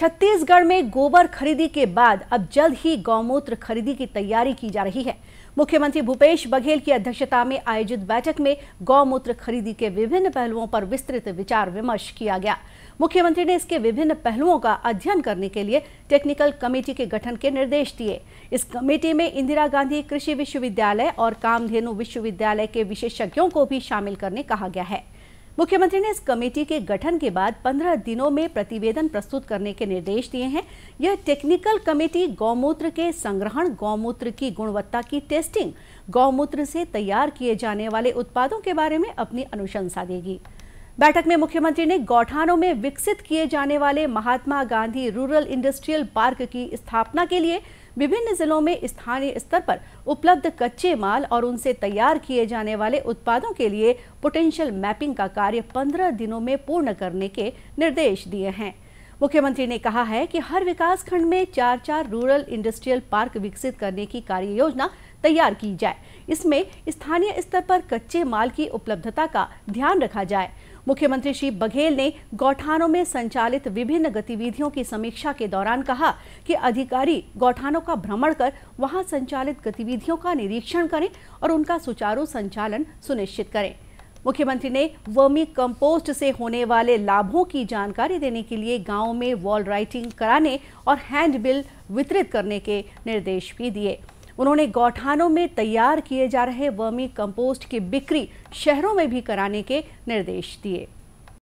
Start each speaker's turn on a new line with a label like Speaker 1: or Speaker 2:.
Speaker 1: छत्तीसगढ़ में गोबर खरीदी के बाद अब जल्द ही गौमूत्र खरीदी की तैयारी की जा रही है मुख्यमंत्री भूपेश बघेल की अध्यक्षता में आयोजित बैठक में गौमूत्र खरीदी के विभिन्न पहलुओं पर विस्तृत विचार विमर्श किया गया मुख्यमंत्री ने इसके विभिन्न पहलुओं का अध्ययन करने के लिए टेक्निकल कमेटी के गठन के निर्देश दिए इस कमेटी में इंदिरा गांधी कृषि विश्वविद्यालय और कामधेनु विश्वविद्यालय के विशेषज्ञों को भी शामिल करने कहा गया है मुख्यमंत्री ने इस कमेटी के गठन के बाद 15 दिनों में प्रतिवेदन प्रस्तुत करने के निर्देश दिए हैं यह टेक्निकल कमेटी गौमूत्र के संग्रहण गौमूत्र की गुणवत्ता की टेस्टिंग गौमूत्र से तैयार किए जाने वाले उत्पादों के बारे में अपनी अनुशंसा देगी बैठक में मुख्यमंत्री ने गौठानों में विकसित किए जाने वाले Mahatma Gandhi rural industrial park की स्थापना के लिए विभिन्न जिलों में स्थानीय स्तर पर उपलब्ध कच्चे माल और उनसे तैयार किए जाने वाले उत्पादों के लिए पोटेंशियल मैपिंग का कार्य 15 दिनों में पूर्ण करने के निर्देश दिए हैं मुख्यमंत्री ने कहा है कि हर विकास खंड में चार चार रूरल इंडस्ट्रियल पार्क विकसित करने की कार्य योजना तैयार की जाए इसमें स्थानीय स्तर पर कच्चे माल की उपलब्धता का ध्यान रखा जाए मुख्यमंत्री श्री बघेल ने गौठानों में संचालित विभिन्न गतिविधियों की समीक्षा के दौरान कहा कि अधिकारी गौठानों का भ्रमण कर वहां संचालित गतिविधियों का निरीक्षण करें और उनका सुचारू संचालन सुनिश्चित करें मुख्यमंत्री ने वर्मी कंपोस्ट से होने वाले लाभों की जानकारी देने के लिए गांवों में वॉल राइटिंग कराने और हैंडबिल वितरित करने के निर्देश भी दिए उन्होंने गौठानों में तैयार किए जा रहे वर्मी कंपोस्ट की बिक्री शहरों में भी कराने के निर्देश दिए